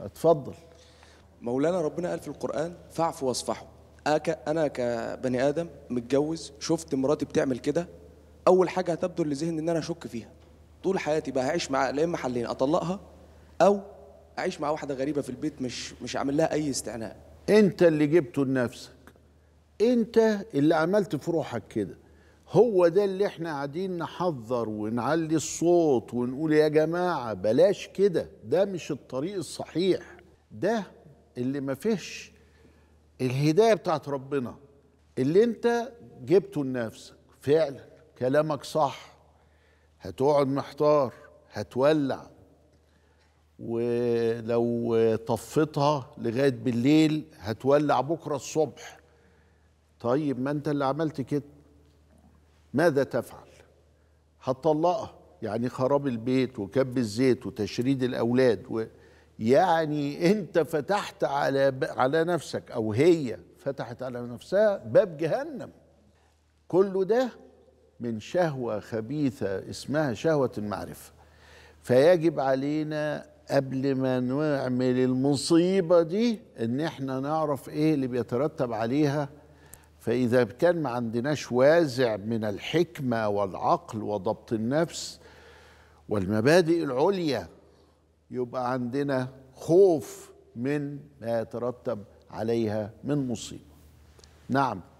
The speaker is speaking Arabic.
اتفضل مولانا ربنا قال في القرآن فاعفوا واصفحوا أنا كبني آدم متجوز شفت مراتي بتعمل كده أول حاجة هتبدو لذهني إن أنا أشك فيها طول حياتي بقى هعيش مع يا إما حلين أطلقها أو أعيش مع واحدة غريبة في البيت مش مش عامل لها أي استعناء أنت اللي جبته لنفسك أنت اللي عملت في روحك كده هو ده اللي احنا قاعدين نحذر ونعلي الصوت ونقول يا جماعة بلاش كده ده مش الطريق الصحيح ده اللي ما فيهش الهداية بتاعت ربنا اللي انت جبته لنفسك فعلا كلامك صح هتقعد محتار هتولع ولو طفتها لغاية بالليل هتولع بكرة الصبح طيب ما انت اللي عملت كده ماذا تفعل هتطلقها يعني خراب البيت وكب الزيت وتشريد الاولاد و يعني انت فتحت على ب... على نفسك او هي فتحت على نفسها باب جهنم كل ده من شهوه خبيثه اسمها شهوه المعرفه فيجب علينا قبل ما نعمل المصيبه دي ان احنا نعرف ايه اللي بيترتب عليها فإذا كان ما عندناش وازع من الحكمة والعقل وضبط النفس والمبادئ العليا يبقى عندنا خوف من ما يترتب عليها من مصيبة نعم